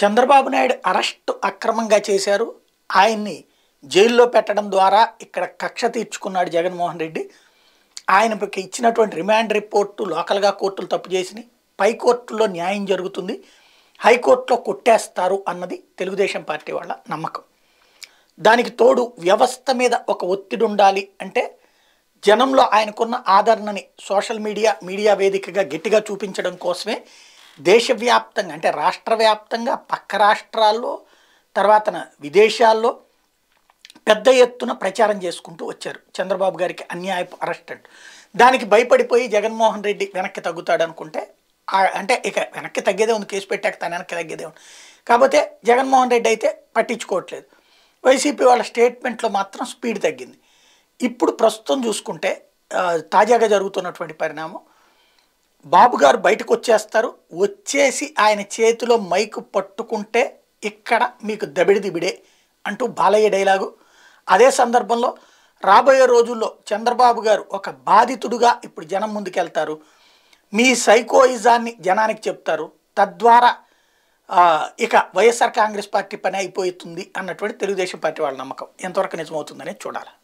Chandrababu Naidu arrest అక్రమంగా చేశారు ఆయన్ని జైల్లో పెట్టడం ద్వారా ఇక్కడ కక్ష తీర్చుకున్నాడు జగన్మోహన్ రెడ్డి ఆయన ఇచ్చినటువంటి రిమాండ్ రిపోర్టు లోకల్గా కోర్టులు తప్పు చేసినాయి పై కోర్టుల్లో న్యాయం జరుగుతుంది హైకోర్టులో కొట్టేస్తారు అన్నది తెలుగుదేశం పార్టీ వాళ్ళ నమ్మకం దానికి తోడు వ్యవస్థ మీద ఒక ఒత్తిడి ఉండాలి అంటే జనంలో ఆయనకున్న ఆదరణని సోషల్ మీడియా మీడియా వేదికగా గట్టిగా చూపించడం కోసమే దేశవ్యాప్తంగా అంటే రాష్ట్ర వ్యాప్తంగా పక్క రాష్ట్రాల్లో తర్వాత విదేశాల్లో పెద్ద ఎత్తున ప్రచారం చేసుకుంటూ వచ్చారు చంద్రబాబు గారికి అన్యాయపు అరెస్ట్ దానికి భయపడిపోయి జగన్మోహన్ రెడ్డి వెనక్కి తగ్గుతాడు అనుకుంటే అంటే ఇక వెనక్కి తగ్గేదే ఉంది కేసు పెట్టాక తన వెనక్కి తగ్గేదే ఉంది కాకపోతే జగన్మోహన్ రెడ్డి అయితే పట్టించుకోవట్లేదు వైసీపీ వాళ్ళ స్టేట్మెంట్లో మాత్రం స్పీడ్ తగ్గింది ఇప్పుడు ప్రస్తుతం చూసుకుంటే తాజాగా జరుగుతున్నటువంటి పరిణామం బాబుగారు బయటకు వచ్చేస్తారు వచ్చేసి ఆయన చేతిలో మైకు పట్టుకుంటే ఇక్కడ మీకు దబిడి దిబిడే అంటూ బాలయ్య డైలాగు అదే సందర్భంలో రాబోయే రోజుల్లో చంద్రబాబు గారు ఒక బాధితుడుగా ఇప్పుడు జనం ముందుకెళ్తారు మీ సైకోయిజాన్ని జనానికి చెప్తారు తద్వారా ఇక వైఎస్ఆర్ కాంగ్రెస్ పార్టీ పని అయిపోతుంది అన్నటువంటి తెలుగుదేశం పార్టీ వాళ్ళ నమ్మకం ఎంతవరకు నిజమవుతుందనేది చూడాలి